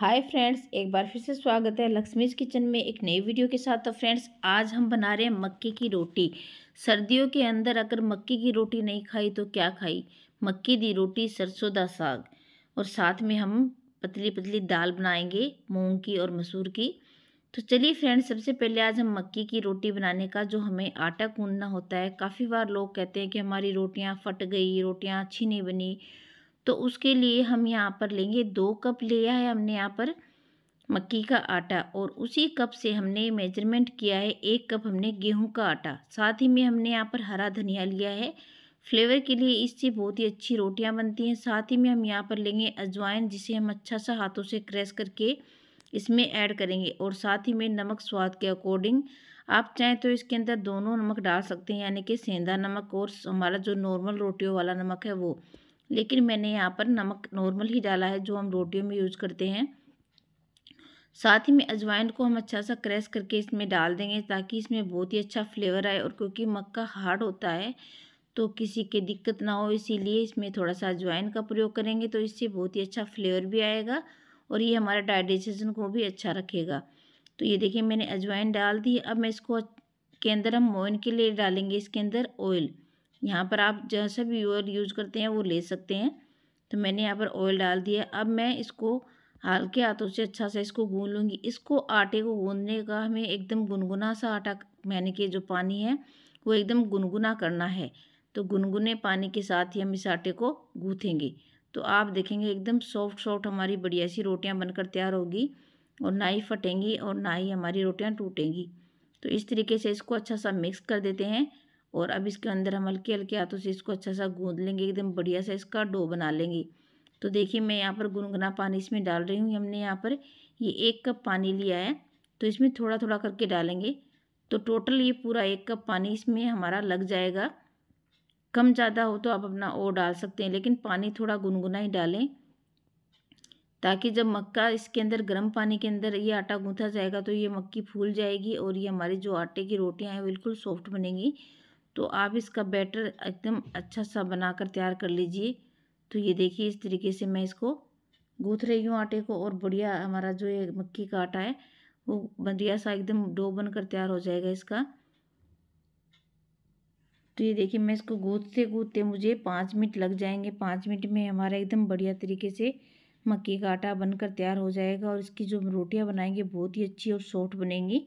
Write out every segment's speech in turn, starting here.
hi friends एक बार फिर से स्वागत है लक्ष्मीज किचन में एक नई वीडियो के साथ तो फ्रेंड्स आज हम बना रहे हैं मक्के की रोटी सर्दियों के अंदर अगर मक्के की रोटी नहीं खाई तो क्या खाई मक्के दी रोटी सरसों का साग और साथ में हम पतली पतली दाल बनाएंगे मूंग की और मसूर की तो चलिए फ्रेंड्स सबसे पहले आज हम मक्की की रोटी बनाने का जो हमें आटा गूंदना होता है काफ़ी बार लोग कहते हैं कि हमारी रोटियाँ फट गई रोटियाँ अच्छी नहीं बनी तो उसके लिए हम यहाँ पर लेंगे दो कप लिया है हमने यहाँ पर मक्की का आटा और उसी कप से हमने मेजरमेंट किया है एक कप हमने गेहूं का आटा साथ ही में हमने यहाँ पर हरा धनिया लिया है फ्लेवर के लिए इससे बहुत ही अच्छी रोटियाँ बनती हैं साथ ही में हम यहाँ पर लेंगे अजवाइन जिसे हम अच्छा सा हाथों से क्रैश करके इसमें ऐड करेंगे और साथ ही में नमक स्वाद के अकॉर्डिंग आप चाहें तो इसके अंदर दोनों नमक डाल सकते हैं यानी कि सेंधा नमक और हमारा जो नॉर्मल रोटियों वाला नमक है वो लेकिन मैंने यहाँ पर नमक नॉर्मल ही डाला है जो हम रोटियों में यूज़ करते हैं साथ ही में अजवाइन को हम अच्छा सा क्रेश करके इसमें डाल देंगे ताकि इसमें बहुत ही अच्छा फ्लेवर आए और क्योंकि मक्का हार्ड होता है तो किसी के दिक्कत ना हो इसीलिए इसमें थोड़ा सा अजवाइन का प्रयोग करेंगे तो इससे बहुत ही अच्छा फ्लेवर भी आएगा और ये हमारा डाइजेशन को भी अच्छा रखेगा तो ये देखिए मैंने अजवाइन डाल दी अब मैं इसको के अंदर हम मोइन के लिए डालेंगे इसके अंदर ऑयल यहाँ पर आप जैसा भी ऑयल यूज करते हैं वो ले सकते हैं तो मैंने यहाँ पर ऑयल डाल दिया अब मैं इसको हल्के हाथों से अच्छा सा इसको गूंद लूँगी इसको आटे को गूंदने का हमें एकदम गुनगुना सा आटा मैंने के जो पानी है वो एकदम गुनगुना करना है तो गुनगुने पानी के साथ ही हम इस आटे को गूँथेंगे तो आप देखेंगे एकदम सॉफ्ट सॉफ्ट हमारी बढ़िया सी रोटियाँ बनकर तैयार होगी और ना ही फटेंगी और ना ही हमारी रोटियाँ टूटेंगी तो इस तरीके से इसको अच्छा सा मिक्स कर देते हैं और अब इसके अंदर हम हल्के हल्के हाथों से इसको अच्छा सा गूंद लेंगे एकदम बढ़िया सा इसका डो बना लेंगे तो देखिए मैं यहाँ पर गुनगुना पानी इसमें डाल रही हूँ हमने यहाँ पर ये एक कप पानी लिया है तो इसमें थोड़ा थोड़ा करके डालेंगे तो टोटल ये पूरा एक कप पानी इसमें हमारा लग जाएगा कम ज़्यादा हो तो आप अपना और डाल सकते हैं लेकिन पानी थोड़ा गुनगुना ही डालें ताकि जब मक्का इसके अंदर गर्म पानी के अंदर ये आटा गूँथा जाएगा तो ये मक्की फूल जाएगी और ये हमारी जो आटे की रोटियाँ हैं बिल्कुल सॉफ्ट बनेंगी तो आप इसका बैटर एकदम अच्छा सा बनाकर तैयार कर लीजिए तो ये देखिए इस तरीके से मैं इसको गूँथ रही हूँ आटे को और बढ़िया हमारा जो ये मक्की का आटा है वो बढ़िया सा एकदम डो बनकर तैयार हो जाएगा इसका तो ये देखिए मैं इसको गूँथते गूँथते मुझे पाँच मिनट लग जाएंगे पाँच मिनट में हमारा एकदम बढ़िया तरीके से मक्की का आटा बनकर तैयार हो जाएगा और इसकी जो रोटियां बनाएंगे बहुत ही अच्छी और सॉफ्ट बनेंगी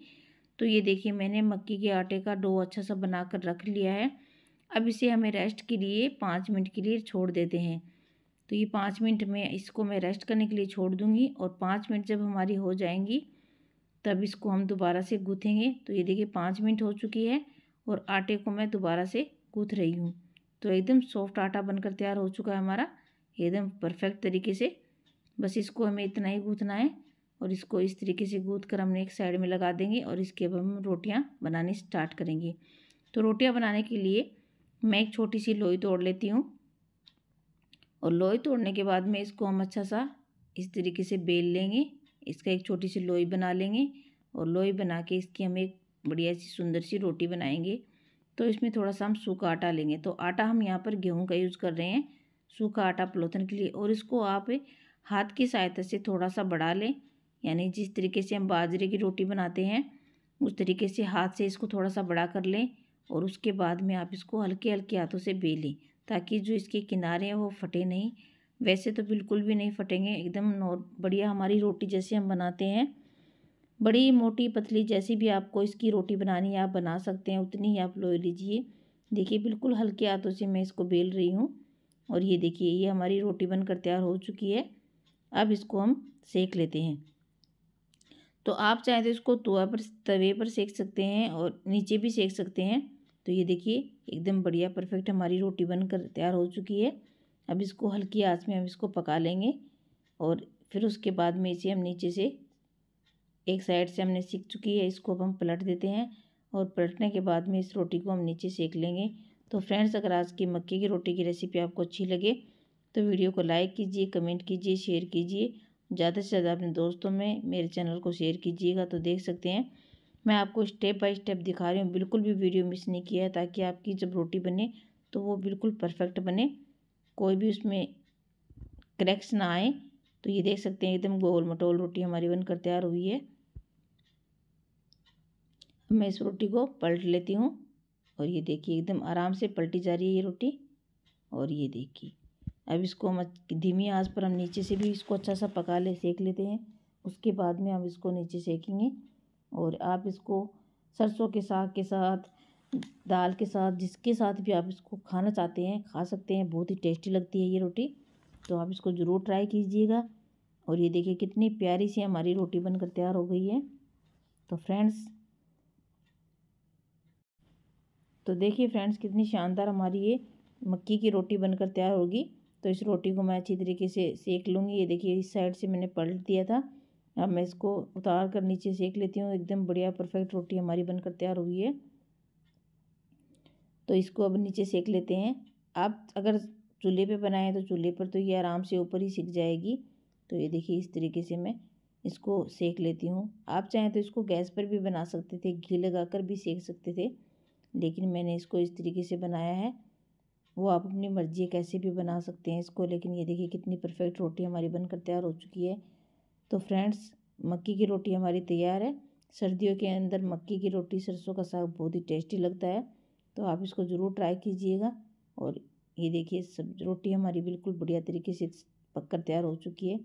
तो ये देखिए मैंने मक्की के आटे का डो अच्छा सा बना कर रख लिया है अब इसे हमें रेस्ट के लिए पाँच मिनट के लिए छोड़ देते हैं तो ये पाँच मिनट में इसको मैं रेस्ट करने के लिए छोड़ दूँगी और पाँच मिनट जब हमारी हो जाएंगी तब इसको हम दोबारा से गूँथेंगे तो ये देखिए पाँच मिनट हो चुकी है और आटे को मैं दोबारा से गूँथ रही हूँ तो एकदम सॉफ्ट आटा बनकर तैयार हो चुका है हमारा एकदम परफेक्ट तरीके से बस इसको हमें इतना ही गूँथना है और इसको इस तरीके से गूद कर हमने एक साइड में लगा देंगे और इसके अब हम रोटियाँ बनानी स्टार्ट करेंगे तो रोटियाँ बनाने के लिए मैं एक छोटी सी लोई तोड़ लेती हूँ और लोई तोड़ने के बाद में इसको हम अच्छा सा इस तरीके से बेल लेंगे इसका एक छोटी सी लोई बना लेंगे और लोई बना के इसकी हम एक बढ़िया सी सुंदर सी रोटी बनाएंगे तो इसमें थोड़ा सा हम सूखा आटा लेंगे तो आटा हम यहाँ पर गेहूं का यूज़ कर रहे हैं सूखा आटा पलोथन के लिए और इसको आप हाथ की सहायता से थोड़ा सा बढ़ा लें यानी जिस तरीके से हम बाजरे की रोटी बनाते हैं उस तरीके से हाथ से इसको थोड़ा सा बड़ा कर लें और उसके बाद में आप इसको हल्के हल्के हाथों से बेलें ताकि जो इसके किनारे हैं वो फटे नहीं वैसे तो बिल्कुल भी नहीं फटेंगे एकदम बढ़िया हमारी रोटी जैसे हम बनाते हैं बड़ी मोटी पतली जैसी भी आपको इसकी रोटी बनानी है आप बना सकते हैं उतनी ही आप लो लीजिए देखिए बिल्कुल हल्के हाथों से मैं इसको बेल रही हूँ और ये देखिए ये हमारी रोटी बनकर तैयार हो चुकी है अब इसको हम सेक लेते हैं तो आप चाहें तो इसको तोवा पर तवे पर सेक सकते हैं और नीचे भी सेक सकते हैं तो ये देखिए एकदम बढ़िया परफेक्ट हमारी रोटी बनकर तैयार हो चुकी है अब इसको हल्की आँच में हम इसको पका लेंगे और फिर उसके बाद में इसे हम नीचे से एक साइड से हमने सीख चुकी है इसको अब हम पलट देते हैं और पलटने के बाद में इस रोटी को हम नीचे सेक लेंगे तो फ्रेंड्स अगर आज की मक्के की रोटी की रेसिपी आपको अच्छी लगे तो वीडियो को लाइक कीजिए कमेंट कीजिए शेयर कीजिए ज़्यादा से ज़्यादा अपने दोस्तों में मेरे चैनल को शेयर कीजिएगा तो देख सकते हैं मैं आपको स्टेप बाय स्टेप दिखा रही हूँ बिल्कुल भी वीडियो मिस नहीं किया है ताकि आपकी जब रोटी बने तो वो बिल्कुल परफेक्ट बने कोई भी उसमें क्रैक्स ना आए तो ये देख सकते हैं एकदम गोल मटोल रोटी हमारी बनकर तैयार हुई है मैं इस रोटी को पलट लेती हूँ और ये देखिए एकदम आराम से पलटी जा रही है ये रोटी और ये देखिए अब इसको हम धीमी आंच पर हम नीचे से भी इसको अच्छा सा पका ले सेक लेते हैं उसके बाद में हम इसको नीचे सेकेंगे और आप इसको सरसों के साग के साथ दाल के साथ जिसके साथ भी आप इसको खाना चाहते हैं खा सकते हैं बहुत ही टेस्टी लगती है ये रोटी तो आप इसको ज़रूर ट्राई कीजिएगा और ये देखिए कितनी प्यारी सी हमारी रोटी बनकर तैयार हो गई है तो फ्रेंड्स तो देखिए फ्रेंड्स कितनी शानदार हमारी ये मक्की की रोटी बनकर तैयार होगी तो इस रोटी को मैं अच्छी तरीके से सेक लूँगी ये देखिए इस साइड से मैंने पलट दिया था अब मैं इसको उतार कर नीचे सेक लेती हूँ एकदम बढ़िया परफेक्ट रोटी हमारी बनकर तैयार हुई है तो इसको अब नीचे सेक लेते हैं आप अगर चूल्हे पे बनाएं तो चूल्हे पर तो ये आराम से ऊपर ही सिक जाएगी तो ये देखिए इस तरीके से मैं इसको सेक लेती हूँ आप चाहें तो इसको गैस पर भी बना सकते थे घी लगा कर भी सेक सकते थे लेकिन मैंने इसको इस तरीके से बनाया है वो आप अपनी मर्ज़ी कैसे भी बना सकते हैं इसको लेकिन ये देखिए कितनी परफेक्ट रोटी हमारी बनकर तैयार हो चुकी है तो फ्रेंड्स मक्की की रोटी हमारी तैयार है सर्दियों के अंदर मक्की की रोटी सरसों का साग बहुत ही टेस्टी लगता है तो आप इसको ज़रूर ट्राई कीजिएगा और ये देखिए सब रोटी हमारी बिल्कुल बढ़िया तरीके से पककर तैयार हो चुकी है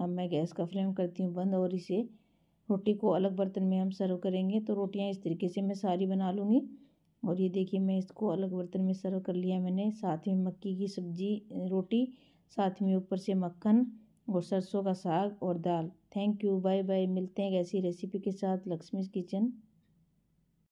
अब मैं गैस का फ्लेम करती हूँ बंद और इसे रोटी को अलग बर्तन में हम सर्व करेंगे तो रोटियाँ इस तरीके से मैं सारी बना लूँगी और ये देखिए मैं इसको अलग बर्तन में सर्व कर लिया मैंने साथ में मक्की की सब्जी रोटी साथ में ऊपर से मक्खन और सरसों का साग और दाल थैंक यू बाय बाय मिलते हैं एक ऐसी रेसिपी के साथ लक्ष्मी किचन